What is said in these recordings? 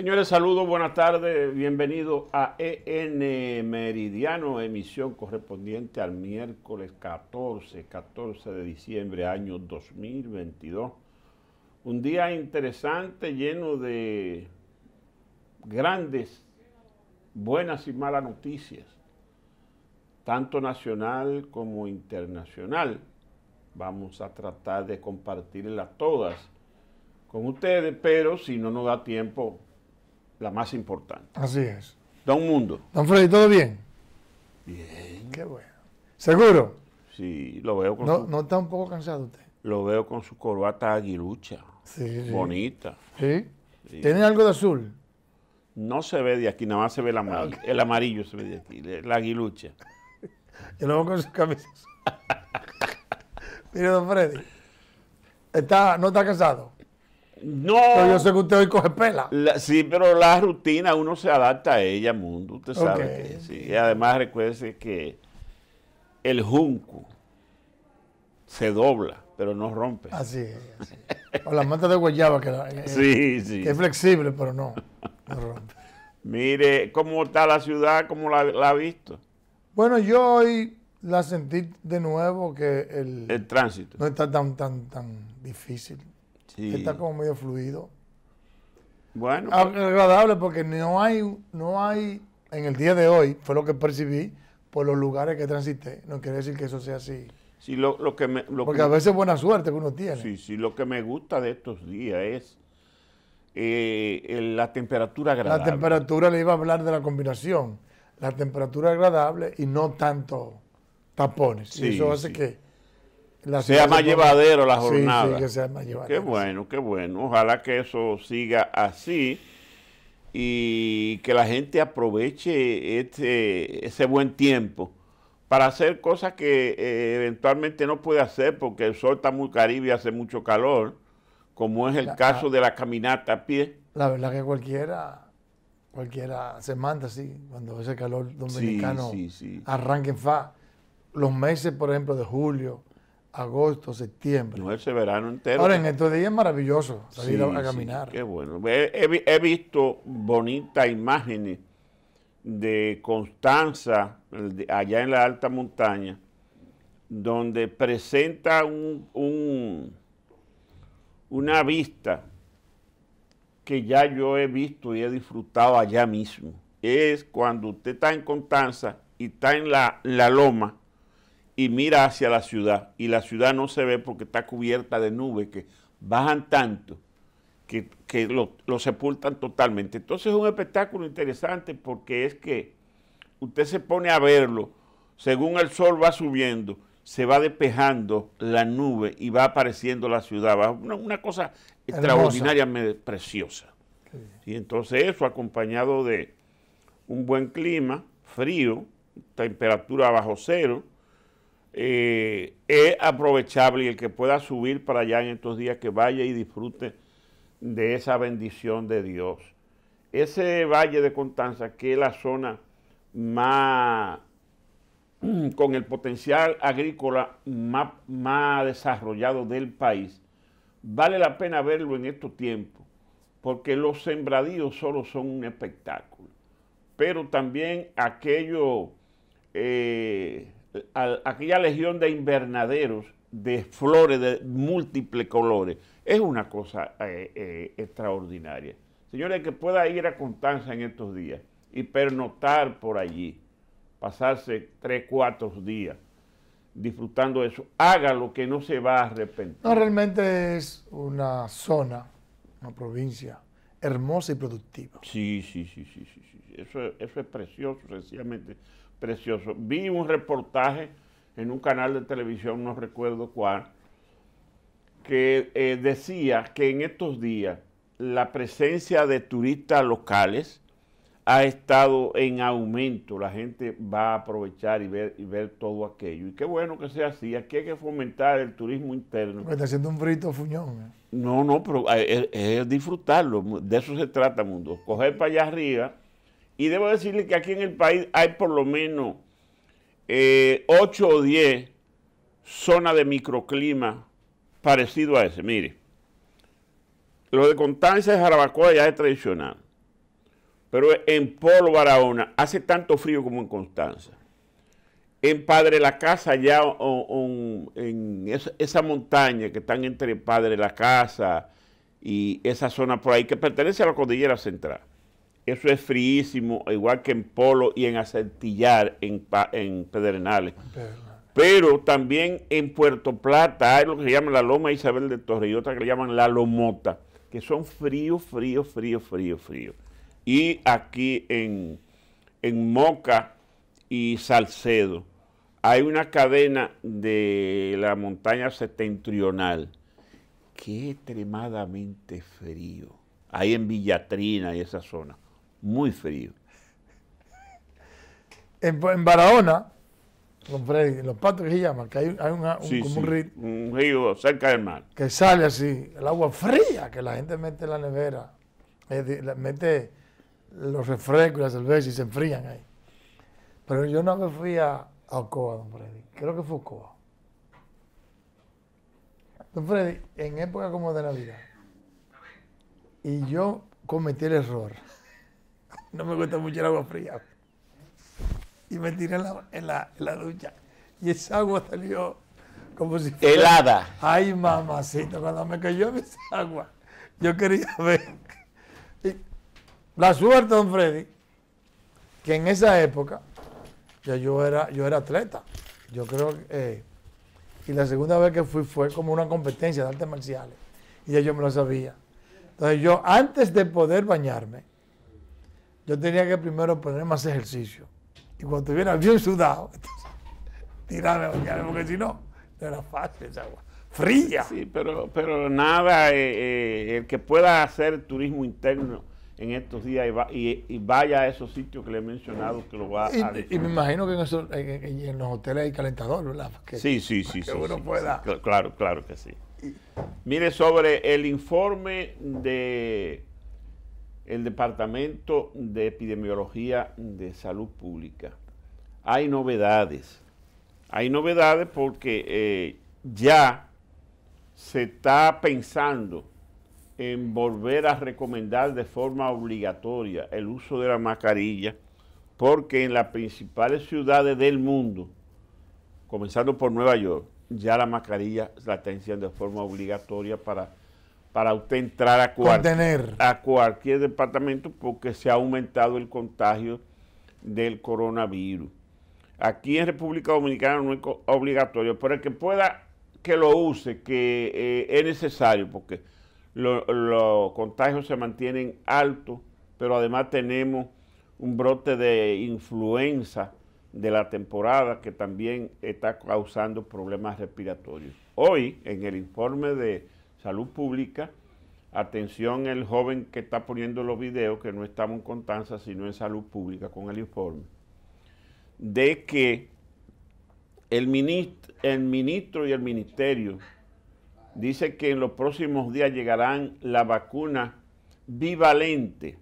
Señores, saludos, buenas tardes, bienvenidos a EN Meridiano, emisión correspondiente al miércoles 14, 14 de diciembre, año 2022. Un día interesante, lleno de grandes, buenas y malas noticias, tanto nacional como internacional. Vamos a tratar de compartirlas todas con ustedes, pero si no nos da tiempo, la más importante. Así es. Don Mundo. Don Freddy, ¿todo bien? Bien. Qué bueno. ¿Seguro? Sí, lo veo con no, su... ¿No está un poco cansado usted? Lo veo con su corbata aguilucha. Sí. Bonita. ¿Sí? tiene algo de azul? No se ve de aquí, nada más se ve el amarillo. El se ve de aquí, la aguilucha. Yo lo veo con sus camisas. Mire, don Freddy, está, no está cansado. No. Pero yo sé que usted hoy coge pela. sí, pero la rutina uno se adapta a ella, mundo. Usted sabe sí. Y además recuérdese que el junco se dobla, pero no rompe. Así es. o la manta de guayaba, que, sí, es, sí. es flexible, pero no, rompe. Mire, ¿cómo está la ciudad? ¿Cómo la, ha visto? Bueno, yo hoy la sentí de nuevo que el, el tránsito no está tan, tan, tan difícil Está como medio fluido. Bueno. Ah, pues. Agradable porque no hay, no hay, en el día de hoy, fue lo que percibí por los lugares que transité. No quiere decir que eso sea así. Sí, lo, lo que me, porque a veces buena suerte que uno tiene. Sí, sí, lo que me gusta de estos días es eh, la temperatura agradable. La temperatura, le iba a hablar de la combinación. La temperatura agradable y no tanto tapones. eso hace que sea más llevadero la jornada. que Qué bueno, qué bueno. Ojalá que eso siga así y que la gente aproveche este, ese buen tiempo para hacer cosas que eh, eventualmente no puede hacer porque el sol está muy caribe y hace mucho calor, como es el caso de la caminata a pie. La verdad que cualquiera cualquiera se manda así cuando ese calor dominicano sí, arranque en fa. Los meses, por ejemplo, de julio, agosto, septiembre. No, ese verano entero. Ahora, en estos días es maravilloso salir a, caminar. qué bueno. He, visto bonitas imágenes de Constanza, allá en la alta montaña, donde presenta un, una vista que ya yo he visto y he disfrutado allá mismo. Es cuando usted está en Constanza y está en la, en la loma, y mira hacia la ciudad y la ciudad no se ve porque está cubierta de nubes que bajan tanto que, lo, sepultan totalmente. Entonces es un espectáculo interesante porque es que usted se pone a verlo, según el sol va subiendo, se va despejando la nube y va apareciendo la ciudad. una, cosa extraordinariamente preciosa. Y entonces eso acompañado de un buen clima, frío, temperatura bajo cero, eh, es aprovechable y el que pueda subir para allá en estos días que vaya y disfrute de esa bendición de Dios. Ese valle de Constanza, que es la zona más con el potencial agrícola más, más desarrollado del país, vale la pena verlo en estos tiempos, porque los sembradíos solo son un espectáculo, pero también aquello... Eh, aquella legión de invernaderos de flores de múltiples colores. Es una cosa eh, eh, extraordinaria. Señores, que pueda ir a Constanza en estos días y pernotar por allí, pasarse tres, cuatro días disfrutando eso, hágalo que no se va a arrepentir. No, realmente es una zona, una provincia hermosa y productiva. Sí, sí, sí, sí, sí, Eso, eso es precioso, sencillamente precioso. Vi un reportaje en un canal de televisión, no recuerdo cuál, que eh, decía que en estos días la presencia de turistas locales ha estado en aumento. La gente va a aprovechar y ver, y ver todo aquello. Y qué bueno que sea así. Aquí hay que fomentar el turismo interno. está haciendo un frito fuñón. ¿eh? No, no, pero eh, es disfrutarlo. De eso se trata, mundo. Coger para allá arriba y debo decirle que aquí en el país hay por lo menos 8 eh, o 10 zonas de microclima parecido a ese. Mire, lo de Constanza de Jarabacoa ya es tradicional. Pero en Polo Barahona hace tanto frío como en Constanza. En Padre la Casa, ya en esa, esa, montaña que están entre Padre la Casa y esa zona por ahí que pertenece a la Cordillera Central eso es friísimo, igual que en Polo y en Acertillar, en, en Pedernales. Pero también en Puerto Plata hay lo que se llama la Loma Isabel de Torre y otra que le llaman la Lomota, que son frío, frío, frío, frío, frío. Y aquí en, en Moca y Salcedo hay una cadena de la montaña septentrional que es extremadamente frío. Ahí en Villatrina y esa zona muy frío. En, Barahona, Don Freddy, en los patos que se llaman, que hay, un, río. cerca del mar. Que sale así, el agua fría que la gente mete en la nevera, mete los refrescos y las cerveza y se enfrían ahí. Pero yo no me fui a, a Ocoa, don Freddy, creo que fue Ocoa. Don Freddy, en época como de Navidad, y yo cometí el error no me gusta mucho el agua fría. Y me tiré en la, en ducha. Y esa agua salió como si Helada. Ay, mamacito, cuando me cayó esa agua, yo quería ver. la suerte, don Freddy, que en esa época ya yo era, yo era atleta. Yo creo que... Eh, y la segunda vez que fui fue como una competencia de artes marciales. Y ya yo me lo sabía. Entonces yo, antes de poder bañarme, yo tenía que primero poner más ejercicio. Y cuando estuviera bien sudado, entonces, porque si no, no era fácil esa agua. Fría. Sí, pero, pero nada, eh, eh, el que pueda hacer turismo interno en estos días y, vaya a esos sitios que le he mencionado que lo va a Y me imagino que en, los hoteles hay calentador, ¿verdad? Que, sí, sí, sí. Que uno pueda. claro, claro que sí. Mire, sobre el informe de el Departamento de Epidemiología de Salud Pública. Hay novedades. Hay novedades porque eh, ya se está pensando en volver a recomendar de forma obligatoria el uso de la mascarilla, porque en las principales ciudades del mundo, comenzando por Nueva York, ya la mascarilla la está de forma obligatoria para para usted entrar a, a cualquier departamento porque se ha aumentado el contagio del coronavirus. Aquí en República Dominicana no es obligatorio, pero el que pueda que lo use, que eh, es necesario, porque los contagios se mantienen altos, pero además tenemos un brote de influenza de la temporada que también está causando problemas respiratorios. Hoy, en el informe de salud pública. Atención el joven que está poniendo los videos, que no estamos en Contanza, sino en salud pública con el informe, de que el ministro, y el ministerio dice que en los próximos días llegarán la vacuna bivalente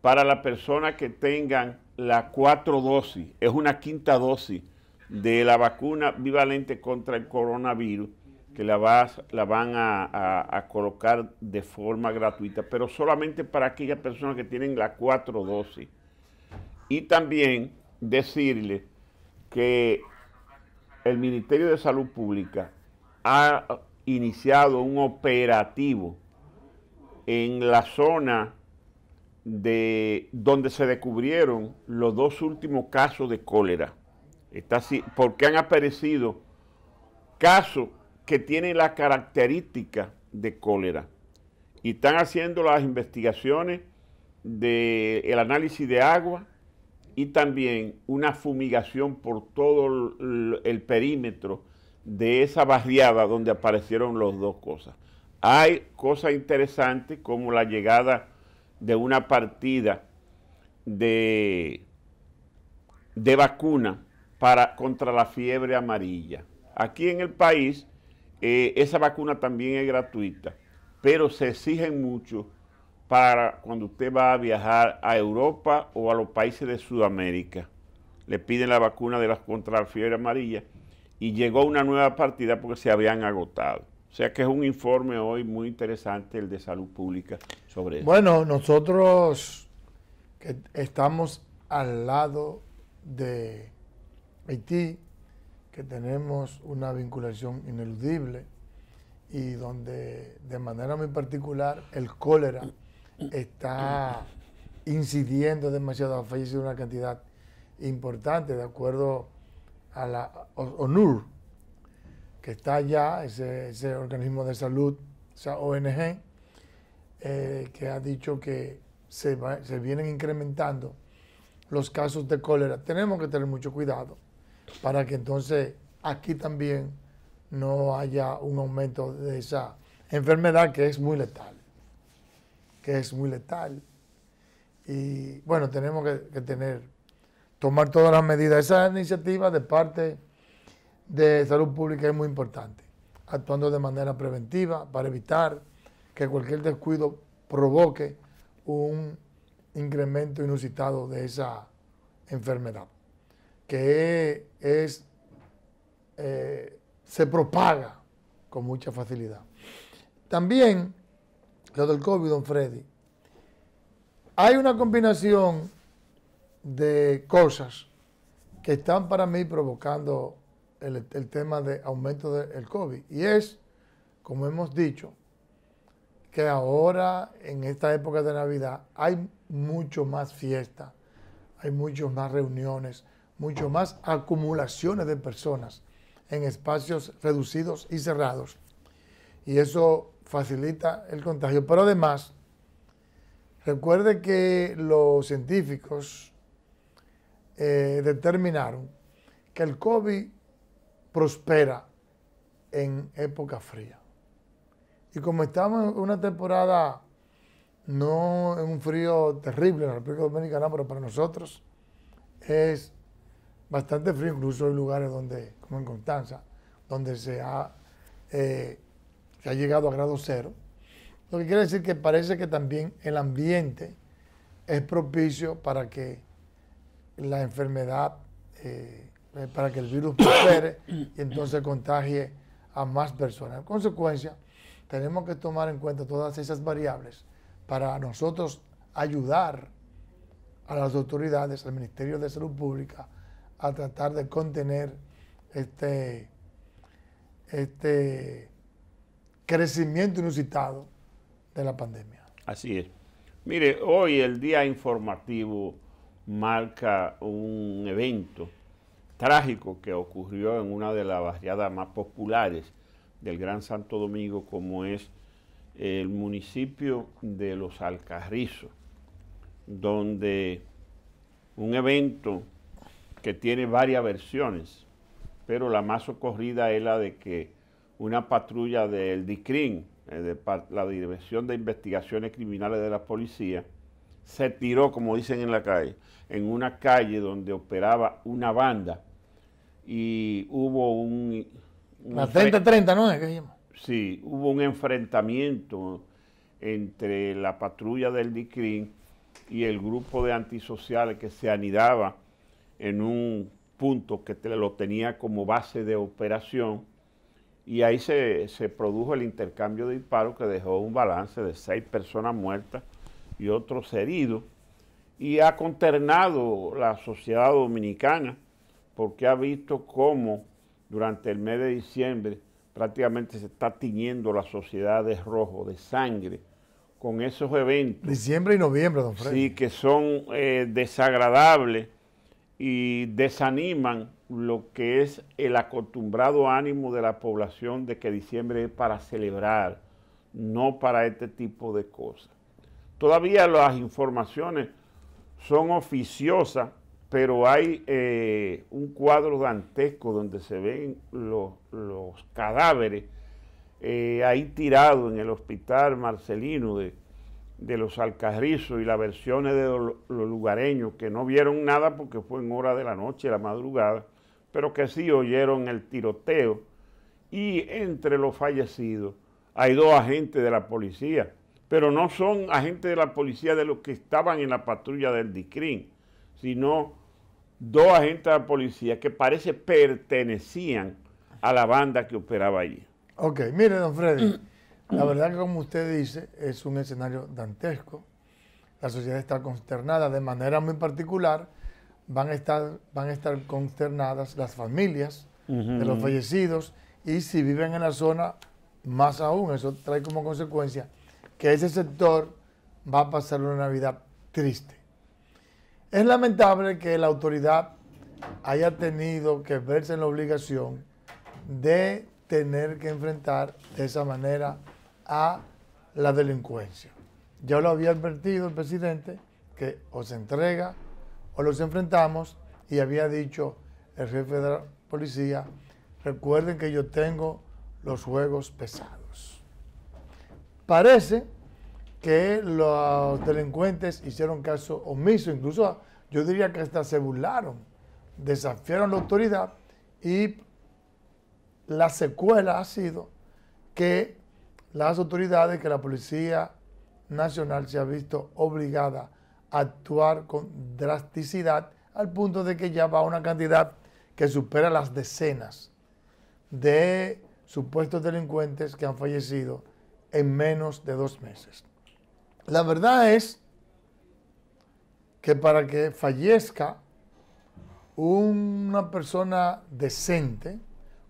para la persona que tengan la cuatro dosis, es una quinta dosis de la vacuna bivalente contra el coronavirus que la, van a, colocar de forma gratuita, pero solamente para aquellas personas que tienen la dosis. Y también decirle que el Ministerio de Salud Pública ha iniciado un operativo en la zona de donde se descubrieron los dos últimos casos de cólera. Está porque han aparecido casos que tiene la característica de cólera. Y están haciendo las investigaciones del análisis de agua y también una fumigación por todo el, perímetro de esa barriada donde aparecieron las dos cosas. Hay cosas interesantes como la llegada de una partida de, de vacuna para, contra la fiebre amarilla. Aquí en el país eh, esa vacuna también es gratuita, pero se exigen mucho para cuando usted va a viajar a Europa o a los países de Sudamérica. Le piden la vacuna de las contra la fiebre amarilla y llegó una nueva partida porque se habían agotado. O sea que es un informe hoy muy interesante el de salud pública sobre eso. Bueno, nosotros que estamos al lado de Haití, que tenemos una vinculación ineludible y donde de manera muy particular el cólera está incidiendo demasiado, ha fallecido una cantidad importante, de acuerdo a la ONUR, que está allá, ese, organismo de salud, esa ONG, eh, que ha dicho que se, se vienen incrementando los casos de cólera. Tenemos que tener mucho cuidado para que entonces aquí también no haya un aumento de esa enfermedad que es muy letal, que es muy letal. Y bueno, tenemos que, tener, tomar todas las medidas. Esa iniciativa de parte de salud pública es muy importante, actuando de manera preventiva para evitar que cualquier descuido provoque un incremento inusitado de esa enfermedad que es, eh, se propaga con mucha facilidad. También lo del COVID, don Freddy. Hay una combinación de cosas que están para mí provocando el, tema de aumento del COVID. Y es, como hemos dicho, que ahora en esta época de Navidad hay mucho más fiesta, hay muchas más reuniones, mucho más acumulaciones de personas en espacios reducidos y cerrados. Y eso facilita el contagio. Pero además, recuerde que los científicos eh, determinaron que el COVID prospera en época fría. Y como estamos en una temporada, no en un frío terrible en la República Dominicana, pero para nosotros es bastante frío, incluso en lugares donde, como en Constanza, donde se ha, eh, se ha llegado a grado cero. Lo que quiere decir que parece que también el ambiente es propicio para que la enfermedad, eh, eh, para que el virus prospere y entonces contagie a más personas. En consecuencia, tenemos que tomar en cuenta todas esas variables para nosotros ayudar a las autoridades, al Ministerio de Salud Pública, a tratar de contener este, este crecimiento inusitado de la pandemia. Así es. Mire, hoy el día informativo marca un evento trágico que ocurrió en una de las barriadas más populares del Gran Santo Domingo, como es el municipio de Los Alcarrizos, donde un evento que tiene varias versiones, pero la más socorrida es la de que una patrulla del DICRIN, eh, la Dirección de Investigaciones Criminales de la Policía, se tiró, como dicen en la calle, en una calle donde operaba una banda y hubo un... la 3030, ¿no? sí, hubo un enfrentamiento entre la patrulla del DICRIN y el grupo de antisociales que se anidaba en un punto que lo tenía como base de operación y ahí se, produjo el intercambio de disparos que dejó un balance de seis personas muertas y otros heridos y ha conternado la sociedad dominicana porque ha visto cómo durante el mes de diciembre prácticamente se está tiñendo la sociedad de rojo, de sangre, con esos eventos. Diciembre y noviembre, don Fred. Sí, que son eh, desagradables y desaniman lo que es el acostumbrado ánimo de la población de que diciembre es para celebrar, no para este tipo de cosas. Todavía las informaciones son oficiosas, pero hay eh, un cuadro dantesco donde se ven los, cadáveres eh, ahí tirados en el hospital Marcelino de, de los alcarrizos y las versiones de los lugareños que no vieron nada porque fue en hora de la noche, la madrugada, pero que sí oyeron el tiroteo. Y entre los fallecidos hay dos agentes de la policía, pero no son agentes de la policía de los que estaban en la patrulla del DICRIN, sino dos agentes de la policía que parece pertenecían a la banda que operaba allí. Ok, mire, don Freddy. La mm. verdad que como usted dice, es un escenario dantesco. La sociedad está consternada de manera muy particular. Van a estar, van a estar consternadas las familias de los fallecidos y si viven en la zona, más aún. Eso trae como consecuencia que ese sector va a pasar una Navidad triste. Es lamentable que la autoridad haya tenido que verse en la obligación de tener que enfrentar de esa manera a la delincuencia. Ya lo había advertido el presidente que o se entrega o los enfrentamos y había dicho el jefe de la policía, recuerden que yo tengo los juegos pesados. Parece que los delincuentes hicieron caso omiso, incluso yo diría que hasta se burlaron, desafiaron la autoridad y la secuela ha sido que las autoridades que la Policía Nacional se ha visto obligada a actuar con drasticidad al punto de que ya va una cantidad que supera las decenas de supuestos delincuentes que han fallecido en menos de dos meses. La verdad es que para que fallezca una persona decente,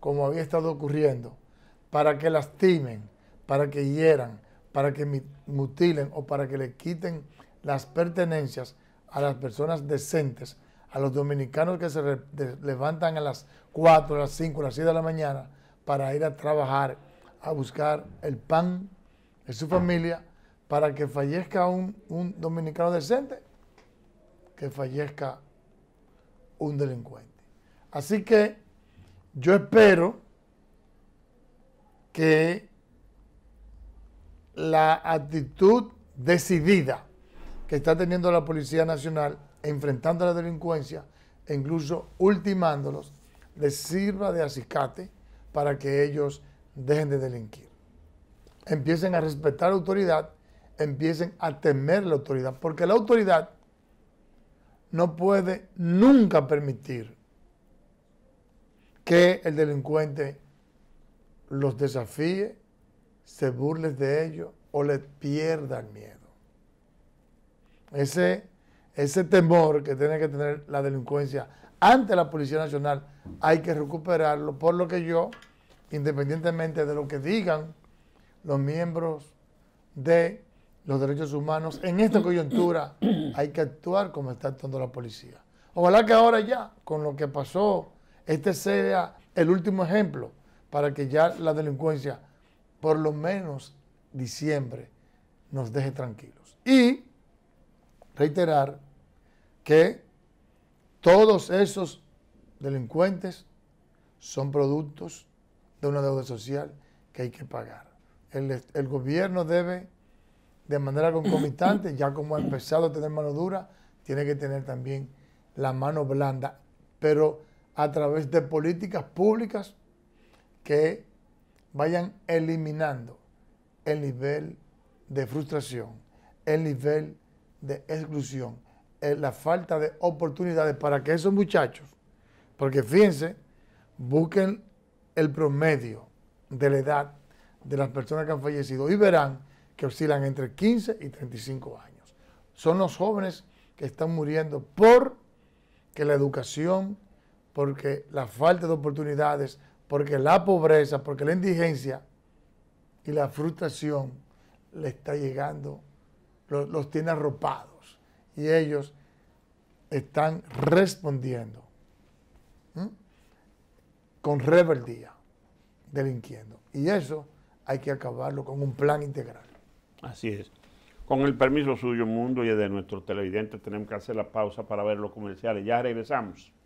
como había estado ocurriendo, para que lastimen, para que hieran, para que mutilen o para que le quiten las pertenencias a las personas decentes, a los dominicanos que se levantan a las 4, a las 5, a las 6 de la mañana para ir a trabajar, a buscar el pan en su familia, para que fallezca un dominicano decente, que fallezca un delincuente. Así que yo espero que la actitud decidida que está teniendo la Policía Nacional enfrentando a la delincuencia e incluso ultimándolos, les sirva de acicate para que ellos dejen de delinquir. Empiecen a respetar la autoridad, empiecen a temer la autoridad, porque la autoridad no puede nunca permitir que el delincuente los desafíe, se burles de ellos o les pierdan el miedo. Ese, ese temor que tiene que tener la delincuencia ante la Policía Nacional hay que recuperarlo, por lo que yo, independientemente de lo que digan los miembros de los derechos humanos, en esta coyuntura hay que actuar como está actuando la policía. Ojalá que ahora ya, con lo que pasó, este sea el último ejemplo para que ya la delincuencia por lo menos diciembre nos deje tranquilos. Y reiterar que todos esos delincuentes son productos de una deuda social que hay que pagar. El, el gobierno debe, de manera concomitante, ya como ha empezado a tener mano dura, tiene que tener también la mano blanda, pero a través de políticas públicas que vayan eliminando el nivel de frustración, el nivel de exclusión, eh, la falta de oportunidades para que esos muchachos, porque fíjense, busquen el promedio de la edad de las personas que han fallecido y verán que oscilan entre 15 y 35 años. Son los jóvenes que están muriendo por que la educación, porque la falta de oportunidades, porque la pobreza, porque la indigencia y la frustración le está llegando, los, tiene arropados y ellos están respondiendo con rebeldía, delinquiendo. Y eso hay que acabarlo con un plan integral. Así es. Con el permiso suyo, Mundo, y de nuestro televidente, tenemos que hacer la pausa para ver los comerciales. Ya regresamos.